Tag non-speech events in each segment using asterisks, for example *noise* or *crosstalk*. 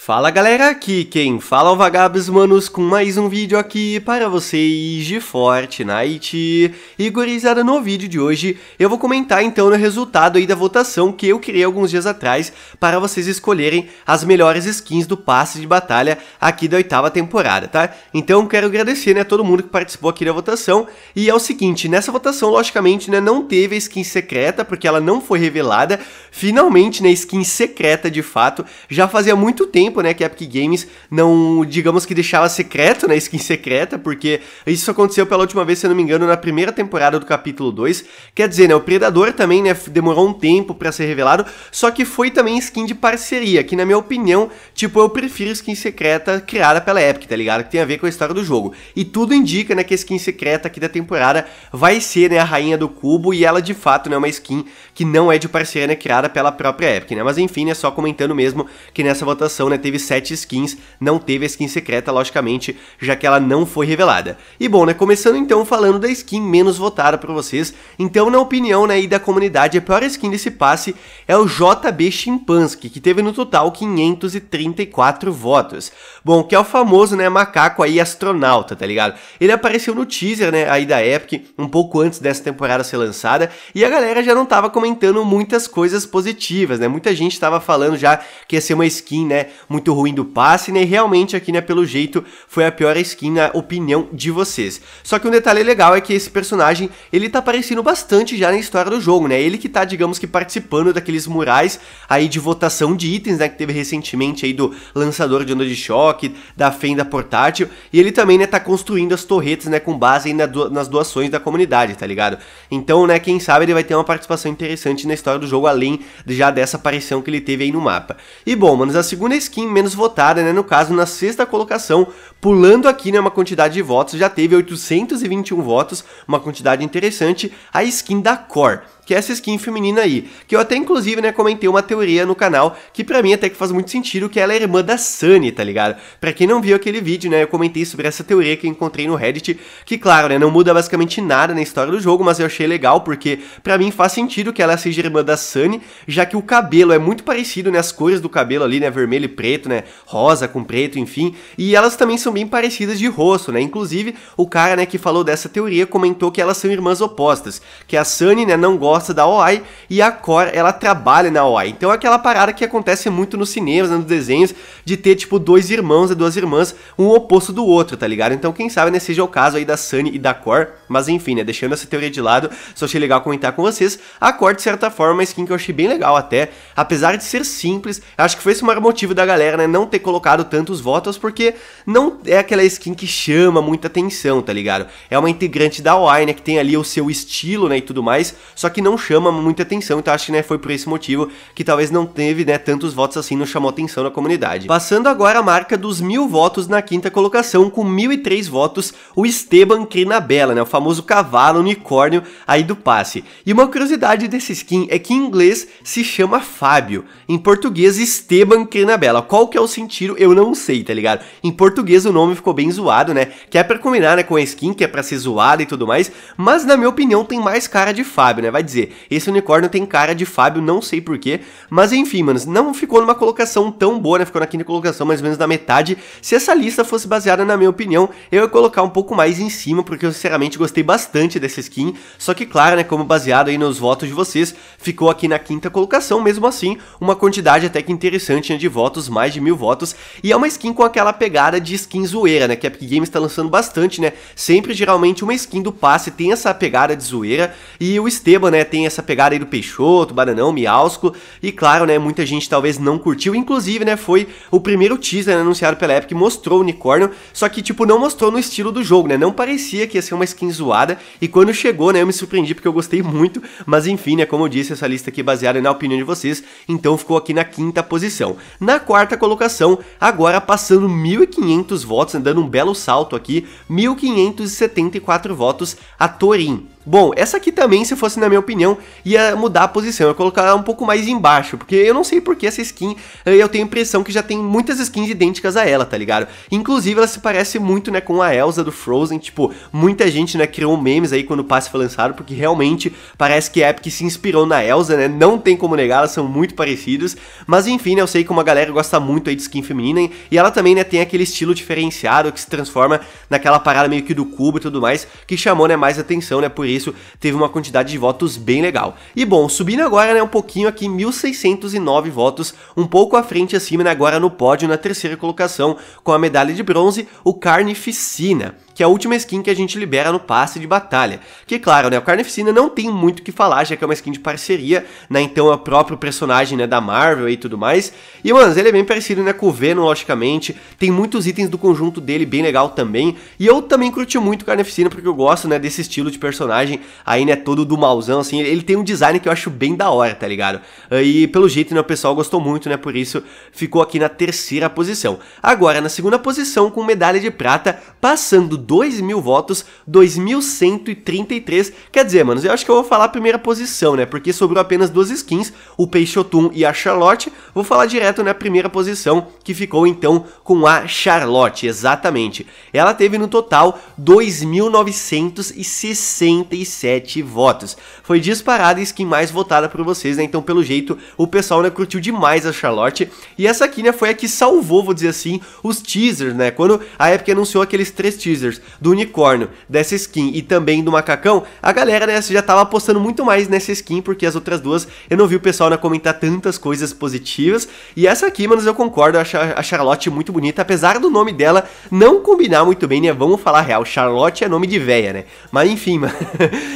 Fala galera, aqui quem fala é o Vagabos Manos com mais um vídeo aqui para vocês de Fortnite. E gurizada, no vídeo de hoje eu vou comentar então no resultado aí da votação que eu criei alguns dias atrás para vocês escolherem as melhores skins do passe de batalha aqui da oitava temporada, tá? Então quero agradecer né, a todo mundo que participou aqui da votação. E é o seguinte, nessa votação logicamente né, não teve a skin secreta porque ela não foi revelada. Finalmente, né, skin secreta de fato, já fazia muito tempo tempo, né, que a Epic Games não, digamos que deixava secreto, né, skin secreta, porque isso aconteceu pela última vez, se eu não me engano, na primeira temporada do capítulo 2. Quer dizer, né, o Predador também, né, demorou um tempo para ser revelado, só que foi também skin de parceria, que na minha opinião, tipo, eu prefiro skin secreta criada pela Epic, tá ligado? Que tem a ver com a história do jogo. E tudo indica, né, que a skin secreta aqui da temporada vai ser, né, a rainha do cubo e ela de fato, né, é uma skin que não é de parceria, né, criada pela própria Epic, né? Mas enfim, né, só comentando mesmo que nessa votação, né, né, teve 7 skins, não teve a skin secreta, logicamente, já que ela não foi revelada. E bom, né, começando então falando da skin menos votada para vocês, então na opinião, né, e da comunidade, a pior skin desse passe é o JB Chimpansky, que teve no total 534 votos. Bom, que é o famoso, né, macaco aí astronauta, tá ligado? Ele apareceu no teaser, né, aí da Epic, um pouco antes dessa temporada ser lançada, e a galera já não tava comentando muitas coisas positivas, né? Muita gente tava falando já que ia ser uma skin, né, muito ruim do passe, né? E realmente aqui, né, pelo jeito, foi a pior skin na opinião de vocês. Só que um detalhe legal é que esse personagem, ele tá aparecendo bastante já na história do jogo, né? Ele que tá, digamos que, participando daqueles murais aí de votação de itens, né? Que teve recentemente aí do lançador de onda de choque, da fenda portátil. E ele também, né, tá construindo as torretas, né, com base aí na do nas doações da comunidade, tá ligado? Então, né, quem sabe ele vai ter uma participação interessante na história do jogo, além já dessa aparição que ele teve aí no mapa. E bom, manos, a segunda skin skin menos votada, né? No caso, na sexta colocação, pulando aqui né, uma quantidade de votos, já teve 821 votos, uma quantidade interessante, a skin da Core que é essa skin feminina aí, que eu até inclusive, né, comentei uma teoria no canal que para mim até que faz muito sentido, que ela é irmã da Sunny, tá ligado? Para quem não viu aquele vídeo, né, eu comentei sobre essa teoria que eu encontrei no Reddit, que claro, né, não muda basicamente nada na história do jogo, mas eu achei legal porque para mim faz sentido que ela seja irmã da Sunny, já que o cabelo é muito parecido, né, as cores do cabelo ali, né, vermelho e preto, né, rosa com preto, enfim, e elas também são bem parecidas de rosto, né? Inclusive, o cara, né, que falou dessa teoria comentou que elas são irmãs opostas, que a Sunny, né, não gosta gosta da OI e a Cor, ela trabalha na OI. Então é aquela parada que acontece muito nos cinemas, né, nos desenhos, de ter, tipo, dois irmãos e duas irmãs, um oposto do outro, tá ligado? Então quem sabe, né, seja o caso aí da Sunny e da Cor, mas enfim, né, deixando essa teoria de lado, só achei legal comentar com vocês. A Cor, de certa forma, é uma skin que eu achei bem legal até, apesar de ser simples, acho que foi esse o maior motivo da galera, né, não ter colocado tantos votos, porque não é aquela skin que chama muita atenção, tá ligado? É uma integrante da OI, né, que tem ali o seu estilo, né, e tudo mais, só que não chama muita atenção, então acho que né, foi por esse motivo que talvez não teve né, tantos votos assim, não chamou atenção na comunidade. Passando agora a marca dos mil votos na quinta colocação, com 1.003 votos, o Esteban Crinabella, né, o famoso cavalo unicórnio aí do passe. E uma curiosidade desse skin é que em inglês se chama Fábio, em português Esteban Crinabella. Qual que é o sentido, eu não sei, tá ligado? Em português o nome ficou bem zoado, né, que é pra combinar né, com a skin, que é pra ser zoada e tudo mais, mas na minha opinião tem mais cara de Fábio, né, vai dizer dizer. Esse unicórnio tem cara de Fábio, não sei porquê. Mas enfim, mano não ficou numa colocação tão boa, né? Ficou na quinta colocação, mais ou menos na metade. Se essa lista fosse baseada na minha opinião, eu ia colocar um pouco mais em cima, porque eu sinceramente gostei bastante dessa skin. Só que, claro, né? Como baseado aí nos votos de vocês, ficou aqui na quinta colocação, mesmo assim, uma quantidade até que interessante né, de votos, mais de mil votos. E é uma skin com aquela pegada de skin zoeira, né? Que a Epic Games tá lançando bastante, né? Sempre geralmente uma skin do passe tem essa pegada de zoeira. E o Esteban, né? tem essa pegada aí do Peixoto, Bananão, Miausco, e claro, né, muita gente talvez não curtiu, inclusive, né, foi o primeiro teaser né, anunciado pela Epic, mostrou o unicórnio, só que, tipo, não mostrou no estilo do jogo, né, não parecia que ia ser uma skin zoada, e quando chegou, né, eu me surpreendi porque eu gostei muito, mas enfim, né, como eu disse, essa lista aqui é baseada na opinião de vocês, então ficou aqui na quinta posição. Na quarta colocação, agora passando 1.500 votos, né, dando um belo salto aqui, 1.574 votos a Torin. Bom, essa aqui também, se fosse na minha opinião, ia mudar a posição, ia colocar ela um pouco mais embaixo, porque eu não sei porque essa skin, eh, eu tenho a impressão que já tem muitas skins idênticas a ela, tá ligado? Inclusive, ela se parece muito, né, com a Elsa do Frozen, tipo, muita gente, né, criou memes aí quando o passe foi lançado, porque realmente parece que a Epic se inspirou na Elsa, né, não tem como negar, elas são muito parecidas, mas enfim, né, eu sei que uma galera gosta muito aí de skin feminina, hein, e ela também, né, tem aquele estilo diferenciado que se transforma naquela parada meio que do cubo e tudo mais, que chamou, né, mais atenção, né, por isso teve uma quantidade de votos bem legal. E bom, subindo agora né, um pouquinho aqui, 1.609 votos, um pouco à frente acima, né, agora no pódio, na terceira colocação, com a medalha de bronze, o Carnificina que é a última skin que a gente libera no passe de batalha. Que claro, né, o Carnificina não tem muito o que falar, já que é uma skin de parceria, né, então é o próprio personagem, né, da Marvel e tudo mais. E, mano, ele é bem parecido, né, com o Venom, logicamente, tem muitos itens do conjunto dele bem legal também, e eu também curti muito o Carnificina, porque eu gosto, né, desse estilo de personagem aí, né, todo do malzão, assim, ele tem um design que eu acho bem da hora, tá ligado? E pelo jeito, né, o pessoal gostou muito, né, por isso ficou aqui na terceira posição. Agora, na segunda posição, com medalha de prata, passando 2 mil votos, 2.133. Quer dizer, manos, eu acho que eu vou falar a primeira posição, né? Porque sobrou apenas duas skins, o Peixotum e a Charlotte. Vou falar direto na né, primeira posição, que ficou então com a Charlotte, exatamente. Ela teve no total 2.967 votos. Foi disparada a skin mais votada por vocês, né? Então, pelo jeito, o pessoal né, curtiu demais a Charlotte. E essa aqui, né, foi a que salvou, vou dizer assim, os teasers, né? Quando a Epic anunciou aqueles três teasers do unicórnio, dessa skin e também do macacão, a galera né, já tava apostando muito mais nessa skin, porque as outras duas eu não vi o pessoal né, comentar tantas coisas positivas. E essa aqui, manos, eu concordo, a Charlotte muito bonita, apesar do nome dela não combinar muito bem, né? Vamos falar real, Charlotte é nome de véia, né? Mas enfim, *laughs* mano,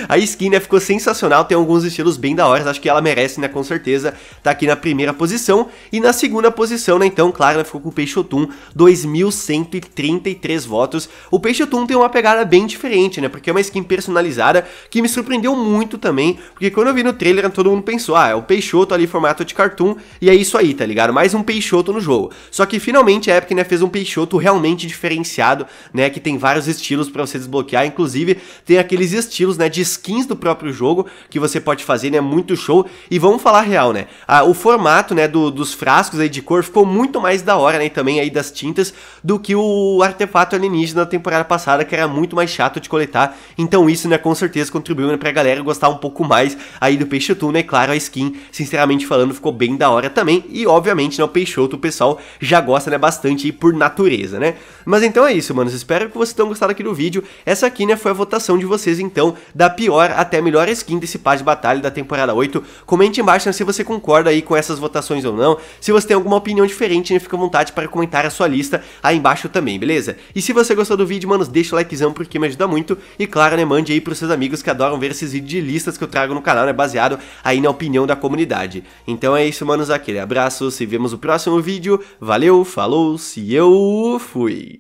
a skin né, ficou sensacional, tem alguns estilos bem da hora, acho que ela merece, né? Com certeza, tá aqui na primeira posição. E na segunda posição, né? Então, claro, ela né, ficou com o Peixotum, 2.133 votos. O Peixotum Jotun tem uma pegada bem diferente, né? Porque é uma skin personalizada que me surpreendeu muito também, porque quando eu vi no trailer todo mundo pensou, ah, é o Peixoto ali formato de cartoon e é isso aí, tá ligado? Mais um Peixoto no jogo. Só que finalmente a Epic, né, fez um Peixoto realmente diferenciado, né, que tem vários estilos para você desbloquear, inclusive tem aqueles estilos, né, de skins do próprio jogo que você pode fazer, né, muito show. E vamos falar real, né? Ah, o formato, né, do, dos frascos aí de cor ficou muito mais da hora, né, também aí das tintas do que o artefato alienígena da temporada passada passada que era muito mais chato de coletar. Então isso, né, com certeza contribuiu né, pra galera gostar um pouco mais aí do Peixoto, né? Claro, a skin, sinceramente falando, ficou bem da hora também. E obviamente, né, o Peixoto, o pessoal já gosta, né, bastante aí por natureza, né? Mas então é isso, manos. Espero que vocês tenham gostado aqui do vídeo. Essa aqui, né, foi a votação de vocês, então, da pior até a melhor skin desse par de batalha da temporada 8. Comente embaixo né, se você concorda aí com essas votações ou não. Se você tem alguma opinião diferente, né, fica à vontade para comentar a sua lista aí embaixo também, beleza? E se você gostou do vídeo, manos, deixa o likezão porque me ajuda muito. E claro, né, mande aí pros seus amigos que adoram ver esses vídeos de listas que eu trago no canal, né, baseado aí na opinião da comunidade. Então é isso, manos, aquele abraço, se vemos no próximo vídeo, valeu, falou, se eu fui!